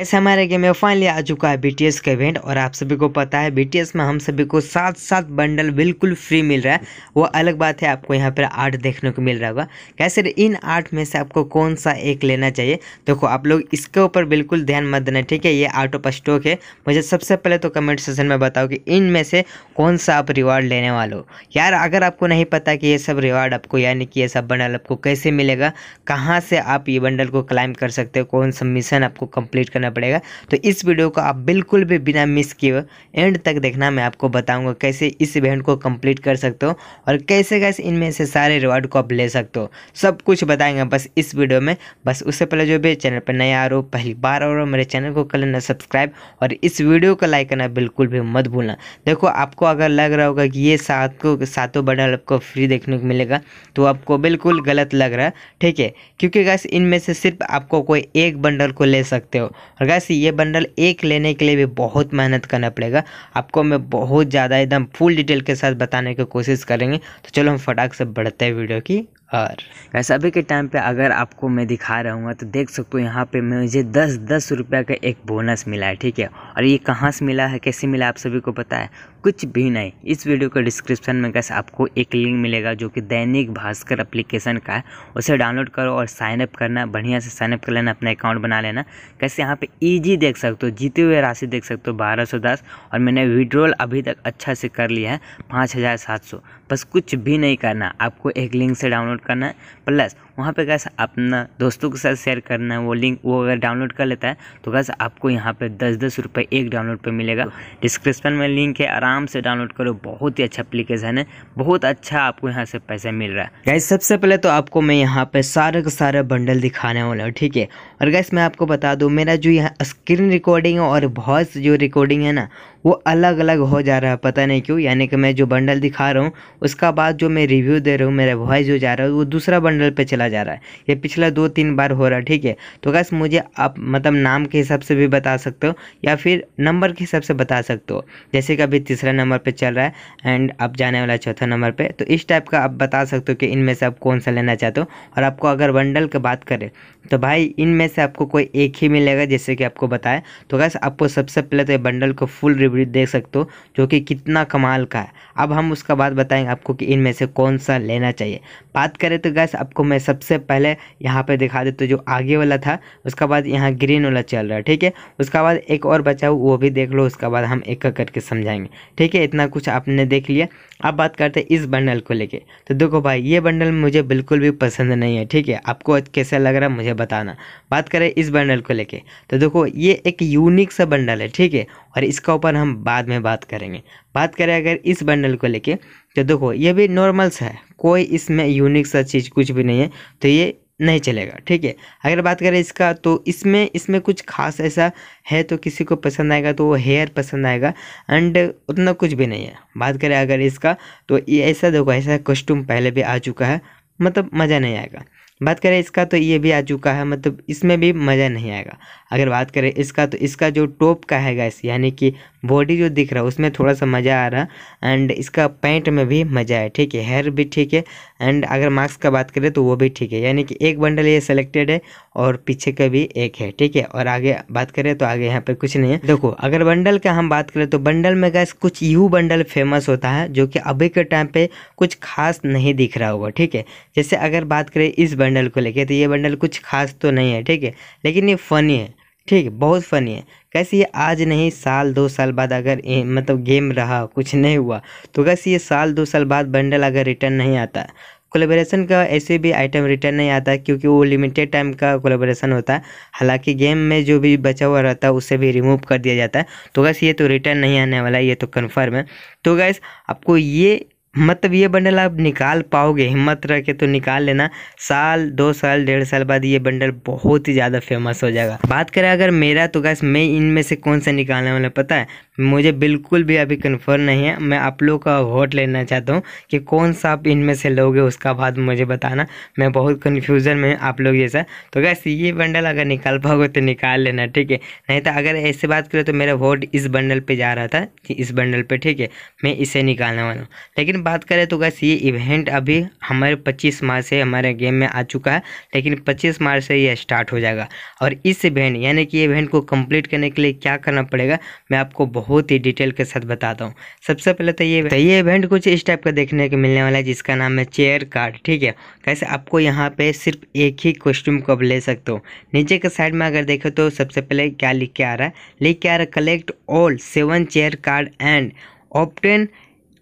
ऐसे हमारे गेम में फाइनली आ चुका है बीटीएस का इवेंट और आप सभी को पता है बीटीएस में हम सभी को सात सात बंडल बिल्कुल फ्री मिल रहा है वो अलग बात है आपको यहाँ पर आर्ट देखने को मिल रहा होगा कैसे इन आर्ट में से आपको कौन सा एक लेना चाहिए देखो आप लोग इसके ऊपर बिल्कुल ध्यान मत देना ठीक है ये आउट ऑफ स्टॉक है मुझे सबसे पहले तो कमेंट सेशन में बताओ कि इनमें से कौन सा आप रिवार्ड लेने वाले हो यार अगर आपको नहीं पता कि ये सब रिवार्ड आपको यानी कि ये सब बंडल आपको कैसे मिलेगा कहाँ से आप ये बंडल को क्लाइम कर सकते हो कौन सा मिशन आपको कम्प्लीट करना करना पड़ेगा तो इस वीडियो को आप बिल्कुल भी बिना मिस किए एंड तक देखना मैं आपको बताऊंगा कैसे इस इवेंट को कंप्लीट कर सकते हो और कैसे कैसे इनमें से सारे रिवार्ड को आप ले सकते हो सब कुछ बताएंगे बस इस वीडियो में बस उससे पहले जो भी चैनल पर नया आ रहा हो पहली बार आ और मेरे चैनल को कर लेना सब्सक्राइब और इस वीडियो को लाइक करना बिल्कुल भी मत भूलना देखो आपको अगर लग रहा होगा कि ये सात को सातों बंडल आपको फ्री देखने को मिलेगा तो आपको बिल्कुल गलत लग रहा है ठीक है क्योंकि गैस इनमें से सिर्फ आपको कोई एक बंडल को ले सकते हो और गैस ये बंडल एक लेने के लिए भी बहुत मेहनत करना पड़ेगा आपको मैं बहुत ज़्यादा एकदम फुल डिटेल के साथ बताने की कोशिश करेंगे तो चलो हम फटाक से बढ़ते हैं वीडियो की और वैसे अभी के टाइम पे अगर आपको मैं दिखा रहा हूँ तो देख सकते हो यहाँ पे मुझे दस दस रुपये का एक बोनस मिला है ठीक है और ये कहाँ से मिला है कैसे मिला आप सभी को पता है कुछ भी नहीं इस वीडियो के डिस्क्रिप्शन में कैसे आपको एक लिंक मिलेगा जो कि दैनिक भास्कर एप्लीकेशन का है उसे डाउनलोड करो और साइनअप करना बढ़िया से साइनअप कर लेना अपना अकाउंट बना लेना कैसे यहाँ पे इजी देख सकते हो जीते हुए राशि देख सकते हो बारह सौ दस और मैंने विड्रॉल अभी तक अच्छा से कर लिया है पाँच हज़ार सात सौ बस कुछ भी नहीं करना आपको एक लिंक से डाउनलोड करना है प्लस वहाँ पे कैसे अपना दोस्तों के साथ शेयर करना है वो लिंक वो अगर डाउनलोड कर लेता है तो कैसे आपको यहाँ पे दस दस रुपये एक डाउनलोड पर मिलेगा डिस्क्रिप्शन में लिंक है आराम आराम से डाउनलोड करो बहुत ही अच्छा एप्लीकेशन है बहुत अच्छा आपको यहाँ से पैसा मिल रहा है गैस सबसे पहले तो आपको मैं यहाँ पे सारा का सारा बंडल दिखाने वाला हूँ ठीक है और गैस मैं आपको बता दूँ मेरा जो यहाँ स्क्रीन रिकॉर्डिंग और वॉइस जो रिकॉर्डिंग है ना वो अलग अलग हो जा रहा है पता नहीं क्यों यानी कि मैं जो बंडल दिखा रहा हूँ उसका बाद जो मैं रिव्यू दे रहा हूँ मेरा वॉइस जो जा रहा है वो दूसरा बंडल पे चला जा रहा है ये पिछला दो तीन बार हो रहा है ठीक है तो बस मुझे आप मतलब नाम के हिसाब से भी बता सकते हो या फिर नंबर के हिसाब से बता सकते हो जैसे कि अभी तीसरा नंबर पर चल रहा है एंड आप जाने वाला चौथा नंबर पर तो इस टाइप का आप बता सकते हो कि इनमें से आप कौन सा लेना चाहते हो और आपको अगर बंडल की बात करें तो भाई इनमें से आपको कोई एक ही मिलेगा जैसे कि आपको बताए तो बस आपको सबसे पहले तो ये बंडल को फुल ब्रिज देख सकते हो जो कि कितना कमाल का है अब हम उसका बात बताएंगे आपको कि इनमें से कौन सा लेना चाहिए बात करें तो गैस आपको मैं सबसे पहले यहाँ पे दिखा देता तो जो आगे वाला था उसका बाद यहाँ ग्रीन वाला चल रहा है ठीक है उसका बाद एक और बचाओ वो भी देख लो उसका बाद हम एक एक करके समझाएंगे ठीक है इतना कुछ आपने देख लिया अब बात करते हैं इस बंडल को लेके तो देखो भाई ये बंडल मुझे बिल्कुल भी पसंद नहीं है ठीक है आपको कैसा लग रहा है मुझे बताना बात करें इस बंडल को लेके तो देखो ये एक यूनिक सा बंडल है ठीक है और इसका ऊपर हम बाद में बात करेंगे बात करें अगर इस बंडल को लेके तो देखो ये भी नॉर्मल सा है कोई इसमें यूनिक सा चीज़ कुछ भी नहीं है तो ये नहीं चलेगा ठीक है अगर बात करें इसका तो इसमें इसमें कुछ खास ऐसा है तो किसी को पसंद आएगा तो वो हेयर पसंद आएगा एंड उतना कुछ भी नहीं है बात करें अगर इसका तो ये ऐसा देखो ऐसा कॉस्ट्यूम पहले भी आ चुका है मतलब मज़ा नहीं आएगा बात करें इसका तो ये भी आ चुका है मतलब इसमें भी मज़ा नहीं आएगा अगर बात करें इसका तो इसका जो टॉप का है गैस यानी कि बॉडी जो दिख रहा है उसमें थोड़ा सा मज़ा आ रहा है एंड इसका पैंट में भी मज़ा है ठीक है हेयर भी ठीक है एंड अगर मार्क्स का बात करें तो वो भी ठीक है यानी कि एक बंडल ये सेलेक्टेड है और पीछे का भी एक है ठीक है और आगे बात करें तो आगे यहाँ पर कुछ नहीं है देखो अगर बंडल का हम बात करें तो बंडल में गैस कुछ यू बंडल फेमस होता है जो कि अभी के टाइम पर कुछ खास नहीं दिख रहा होगा ठीक है जैसे अगर बात करें इस बंडल को लेकर तो ये बंडल कुछ खास तो नहीं है ठीक है लेकिन ये फनी है ठीक है बहुत फनी है कैसे ये आज नहीं साल दो साल बाद अगर ए, मतलब गेम रहा कुछ नहीं हुआ तो कैसे ये साल दो साल बाद बंडल अगर रिटर्न नहीं आता कोलेबोरेशन का ऐसे भी आइटम रिटर्न नहीं आता क्योंकि वो लिमिटेड टाइम का कोलेबोरेशन होता है हालांकि गेम में जो भी बचा हुआ रहता है उसे भी रिमूव कर दिया जाता है तो गैस ये तो रिटर्न नहीं आने वाला ये तो कन्फर्म है तो गैस आपको ये मतलब ये बंडल आप निकाल पाओगे हिम्मत रख के तो निकाल लेना साल दो साल डेढ़ साल बाद ये बंडल बहुत ही ज़्यादा फेमस हो जाएगा बात करें अगर मेरा तो गैस मैं इनमें से कौन सा निकालने वाला पता है मुझे बिल्कुल भी अभी कन्फर्म नहीं है मैं आप लोग का वोट लेना चाहता हूँ कि कौन सा आप इनमें से लोगे उसका बाद मुझे बताना मैं बहुत कन्फ्यूज़न में आप लोग जैसा तो गैस ये बंडल अगर निकाल पाओगे तो निकाल लेना ठीक है नहीं तो अगर ऐसे बात करें तो मेरा वोट इस बंडल पर जा रहा था इस बंडल पर ठीक है मैं इसे निकालने वाला हूँ लेकिन में बात करें तो गैस ये इवेंट अभी हमारे 25 मार्च से हमारे गेम में आ चुका है लेकिन 25 मार्च से ये स्टार्ट हो जाएगा और इस इवेंट यानी कि इवेंट को कंप्लीट करने के लिए क्या करना पड़ेगा मैं आपको बहुत ही डिटेल के साथ बताता हूँ सबसे पहले तो ये तो ये इवेंट कुछ इस टाइप का देखने को मिलने वाला है जिसका नाम है चेयर कार्ड ठीक है कैसे आपको यहाँ पर सिर्फ एक ही कॉस्ट्यूम को ले सकते हो नीचे के साइड में अगर देखो तो सबसे पहले क्या लिख के आ रहा है लिख के आ रहा है collect all seven chair card and obtain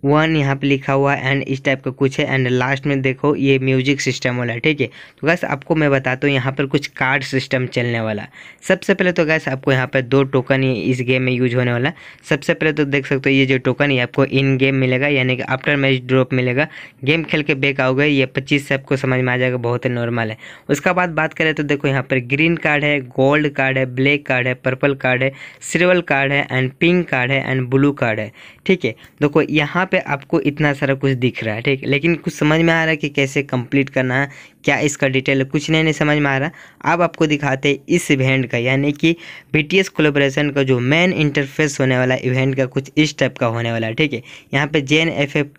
one यहाँ पे लिखा हुआ है एंड इस टाइप का कुछ है एंड लास्ट में देखो ये म्यूजिक सिस्टम वाला है ठीक है तो गैस आपको मैं बताता हूँ यहाँ पर कुछ कार्ड सिस्टम चलने वाला सबसे पहले तो गैस आपको यहाँ पर दो टोकन इस गेम में यूज होने वाला सबसे पहले तो देख सकते हो ये जो टोकन ये आपको इन गेम मिलेगा यानी कि आफ्टर मैच ड्रॉप मिलेगा गेम खेल के बेक आओगे ये पच्चीस से आपको समझ में आ जाएगा बहुत ही नॉर्मल है उसका बाद बात करें तो देखो यहाँ पर ग्रीन कार्ड है गोल्ड कार्ड है ब्लैक कार्ड है पर्पल कार्ड है सिल्वर कार्ड है एंड पिंक कार्ड है एंड ब्लू कार्ड है ठीक है देखो यहाँ पे आपको इतना सारा कुछ दिख रहा है ठीक लेकिन कुछ समझ में आ रहा है कि कैसे कंप्लीट करना है क्या इसका डिटेल कुछ नहीं नहीं समझ में आ रहा अब आपको दिखाते हैं इस इवेंट का यानी कि बी टी एस कोलेब्रेशन का जो मेन इंटरफेस होने वाला इवेंट का कुछ इस टाइप का होने वाला है ठीक है यहाँ पे जे एन एफ एफ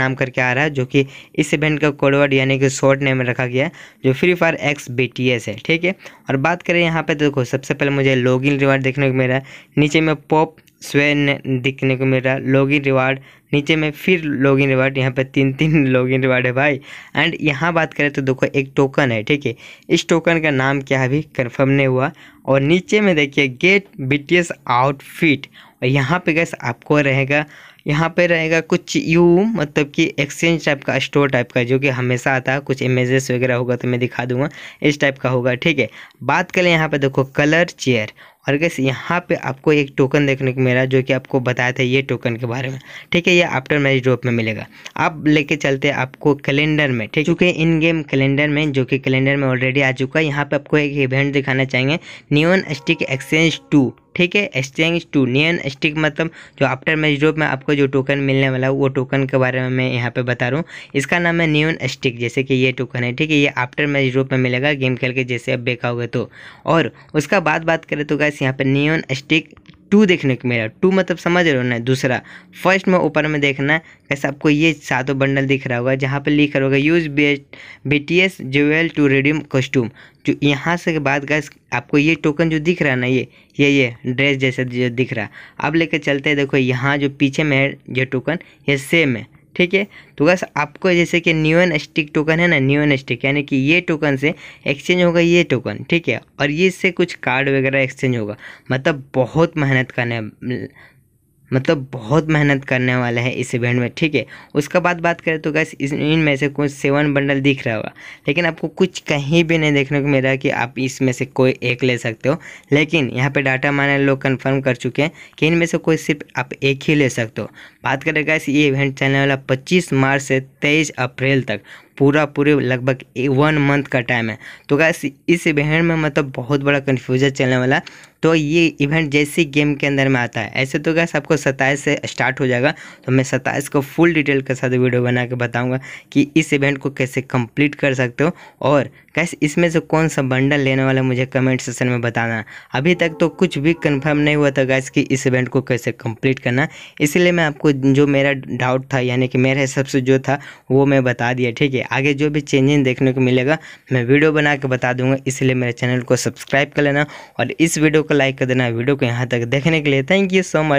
नाम करके आ रहा है जो कि इस इवेंट का कोडवर्ड यानी कि शॉर्ट नेम रखा गया है जो Free Fire x B T S है ठीक है और बात करें यहाँ पे तो देखो सबसे पहले मुझे लॉगिन रिवार्ड देखने को मिल रहा है नीचे में पॉप स्वयं दिखने को मिल रहा है लॉगिन रिवार्ड नीचे में फिर लॉगिन रिवार्ड यहाँ पे तीन तीन लॉगिन रिवार्ड है भाई एंड यहाँ बात करें तो देखो एक टोकन है ठीक है इस टोकन का नाम क्या अभी कन्फर्म नहीं हुआ और नीचे में देखिए गेट बीटीएस आउटफिट और यहाँ पे गैस आपको रहेगा यहाँ पे रहेगा कुछ यू मतलब कि एक्सचेंज टाइप का स्टोर टाइप का जो कि हमेशा आता है कुछ इमेजेस वगैरह होगा तो मैं दिखा दूंगा इस टाइप का होगा ठीक है बात करें यहाँ पे देखो कलर चेयर और गैस यहाँ पे आपको एक टोकन देखने को मिला जो कि आपको बताया था ये टोकन के बारे में ठीक है ये आफ्टर मैच ड्रॉप में मिलेगा आप लेके चलते हैं आपको कैलेंडर में ठीक चूँकि इन गेम कैलेंडर में जो कि कैलेंडर में ऑलरेडी आ चुका है यहाँ पे आपको एक इवेंट दिखाना चाहेंगे न्यून स्टिक एक्सचेंज टू ठीक है एक्सचेंज टू नियन स्टिक मतलब जो आफ्टर मैच ड्रॉप में आपको जो टोकन मिलने वाला है वो टोकन के बारे में मैं यहाँ पे बता रहा हूँ इसका नाम है नियन स्टिक जैसे कि ये टोकन है ठीक है ये आफ्टर मैच ड्रॉप में मिलेगा गेम खेल के जैसे आप बेकाओगे तो और उसका बाद बात करें तो गैस यहाँ पर नियन स्टिक टू देखने को मिला टू मतलब समझ रहे हो ना दूसरा फर्स्ट में ऊपर में देखना कैसे आपको ये सातों बंडल दिख रहा होगा जहाँ लिख लिखा होगा use B T S jewel to redeem costume जो यहाँ से के बाद गैस आपको ये टोकन जो दिख रहा है ना ये ये ये ड्रेस जैसा जो दिख रहा अब लेकर चलते हैं देखो यहाँ जो पीछे में है ये टोकन ये सेम है ठीक है तो बस आपको जैसे कि न्यून स्टिक टोकन है ना न्यून स्टिक यानी कि ये टोकन से एक्सचेंज होगा ये टोकन ठीक है और ये इससे कुछ कार्ड वगैरह एक्सचेंज होगा मतलब बहुत मेहनत करने मतलब बहुत मेहनत करने वाला है इस इवेंट में ठीक है उसके बाद बात करें तो गैस इनमें से कुछ सेवन बंडल दिख रहा होगा लेकिन आपको कुछ कहीं भी नहीं देखने को मिल रहा कि आप इसमें से कोई एक ले सकते हो लेकिन यहाँ पे डाटा माने लोग कंफर्म कर चुके हैं कि इनमें से कोई सिर्फ आप एक ही ले सकते हो बात करें गाइस ये इवेंट चलने वाला 25 मार्च से 23 अप्रैल तक पूरा पूरे लगभग वन मंथ का टाइम है तो गाइस इस इवेंट में मतलब बहुत बड़ा कन्फ्यूजन चलने वाला तो ये इवेंट जैसे गेम के अंदर में आता है ऐसे तो गैस आपको सत्ताईस से स्टार्ट हो जाएगा तो मैं सत्ताईस को फुल डिटेल के साथ वीडियो बना के बताऊँगा कि इस इवेंट को कैसे कम्प्लीट कर सकते हो और कैसे इसमें से कौन सा बंडल लेने वाला मुझे कमेंट सेशन में बताना अभी तक तो कुछ भी कंफर्म नहीं हुआ था गैस कि इस इवेंट को कैसे कंप्लीट करना इसलिए मैं आपको जो मेरा डाउट था यानी कि मेरे हिसाब से जो था वो मैं बता दिया ठीक है आगे जो भी चेंजिंग देखने को मिलेगा मैं वीडियो बना के बता दूंगा इसलिए मेरे चैनल को सब्सक्राइब कर लेना और इस वीडियो को लाइक कर देना वीडियो को यहाँ तक देखने के लिए थैंक यू सो मच